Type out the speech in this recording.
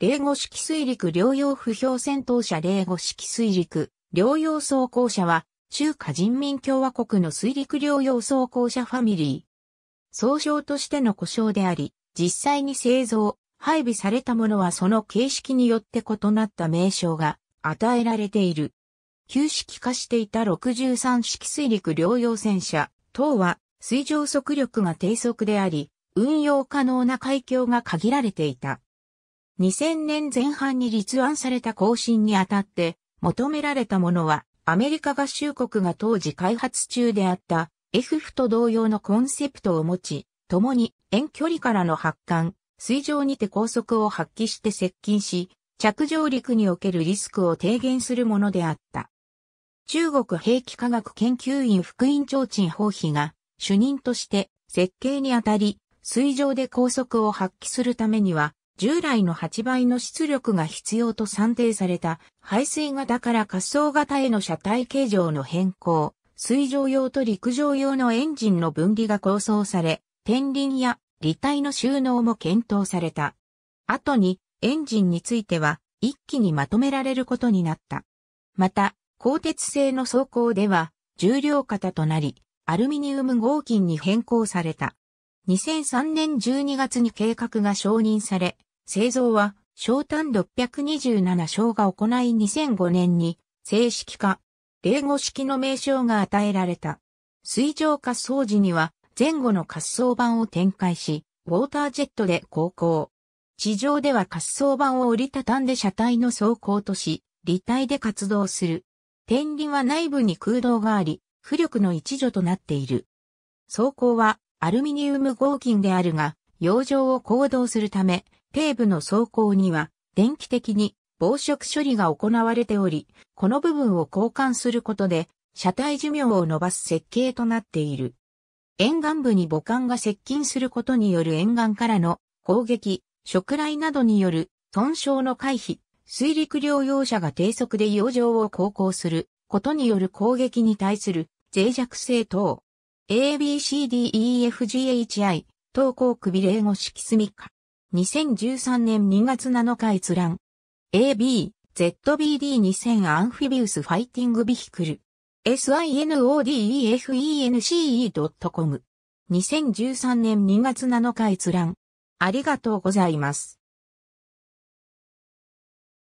霊五式水陸両用不評戦闘車霊五式水陸両用装甲車は中華人民共和国の水陸両用装甲車ファミリー。総称としての故障であり、実際に製造、配備されたものはその形式によって異なった名称が与えられている。旧式化していた63式水陸両用戦車等は水上速力が低速であり、運用可能な海峡が限られていた。2000年前半に立案された更新にあたって求められたものはアメリカ合衆国が当時開発中であった FF と同様のコンセプトを持ち、共に遠距離からの発艦、水上にて高速を発揮して接近し、着上陸におけるリスクを低減するものであった。中国兵器科学研究院副院長陳宝妃が主任として設計にあたり、水上で高速を発揮するためには、従来の8倍の出力が必要と算定された排水型から滑走型への車体形状の変更、水上用と陸上用のエンジンの分離が構想され、天輪や履体の収納も検討された。後にエンジンについては一気にまとめられることになった。また、鋼鉄製の走行では重量型となり、アルミニウム合金に変更された。2003年12月に計画が承認され、製造は、小単627章が行い2005年に正式化、冷語式の名称が与えられた。水上滑走時には前後の滑走板を展開し、ウォータージェットで航行。地上では滑走板を折りたたんで車体の走行とし、立体で活動する。天輪は内部に空洞があり、浮力の一助となっている。走行はアルミニウム合金であるが、洋上を行動するため、底部の走行には電気的に防食処理が行われており、この部分を交換することで車体寿命を伸ばす設計となっている。沿岸部に母艦が接近することによる沿岸からの攻撃、食雷などによる損傷の回避、水陸両用車が低速で洋上を航行することによる攻撃に対する脆弱性等。ABCDEFGHI 等項首例語式みか。2013年2月7日閲覧。AB、ZBD2000 アンフィビウスファイティングビヒクル。s i n o d e f e n c e c o m 2013年2月7日閲覧。ありがとうございます。